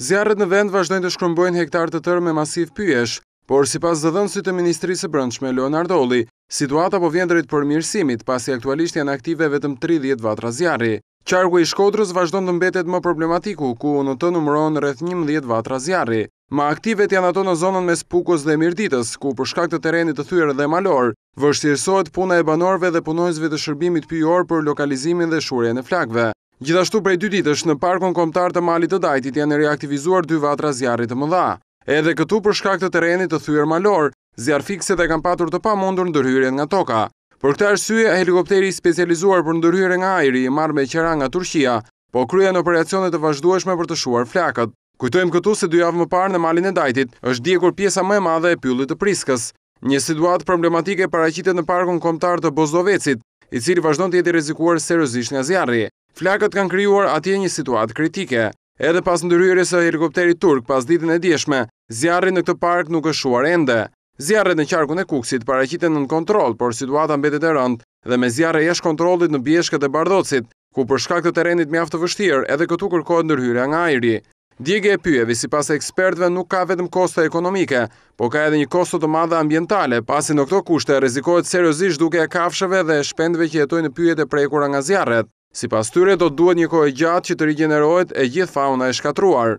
Zjarët në vend vazhdojnë të shkrumbojnë hektar të tërë me masiv pyesh, por si pas dëdhënësit e Ministrisë Brëndshme Leonard Oli, situata po vjendrit për mirësimit pasi aktualisht janë aktive vetëm 30 vatra zjarri. Qargu i Shkodrës vazhdojnë të mbetet më problematiku, ku në të numëron rreth 11 vatra zjarri. Ma aktivet janë ato në zonën mes Pukos dhe Mirditës, ku për shkak të terenit të thyrë dhe malor, vështirësohet puna e banorve dhe punojzve të shërbimit pyjor për lokalizimin dhe shurje në flakve. Gjithashtu prej dy ditësh në parkon komtar të malit të dajtit janë reaktivizuar dy vatra zjarit të mëdha. Edhe këtu për shkak të terenit të thyër malor, zjarë fikse dhe kam patur të pa mundur në dërhyrën nga toka. Për këta është syje, helikopteri specializuar për në dërhyrën nga ajri i marrë me qera nga Turqia, po kryen operacionet të vazhdueshme për të shuar flakët. Kujtojmë këtu se dy avë më parë në malin e dajtit, është diekur pjesa më e madhe e pyllit të priskës. Një situat problematike paracitet në parkun komtar të Bozdovecit, i cili vazhdon të jeti rezikuar serëzisht nga zjarri flakët kanë kryuar atje një situatë kritike. Edhe pas ndëryrës e helikopteri turk pas ditën e djeshme, zjarri në këtë park nuk është shuar ende. Zjarri në qarkun e kuksit paraqiten nën kontrol, por situata mbetet e rëndë dhe me zjarre jashtë kontrollit në bjeshkët e bardhocit, ku për shkak të terenit mjaft të vështirë, edhe këtu kërkohet ndërhyrja nga ajri. Djegë e pyjevi si pas ekspertve nuk ka vetëm kosto ekonomike, po ka edhe një kosto të madhe ambientale, pasi në këto kushte rezikohet seriosisht duke e kafshëve dhe shpendve që jetojnë pyjet e prekura nga zjarret. Si pas tyre, do të duhet një kohë e gjatë që të rigenerojt e gjithë fauna e shkatruar.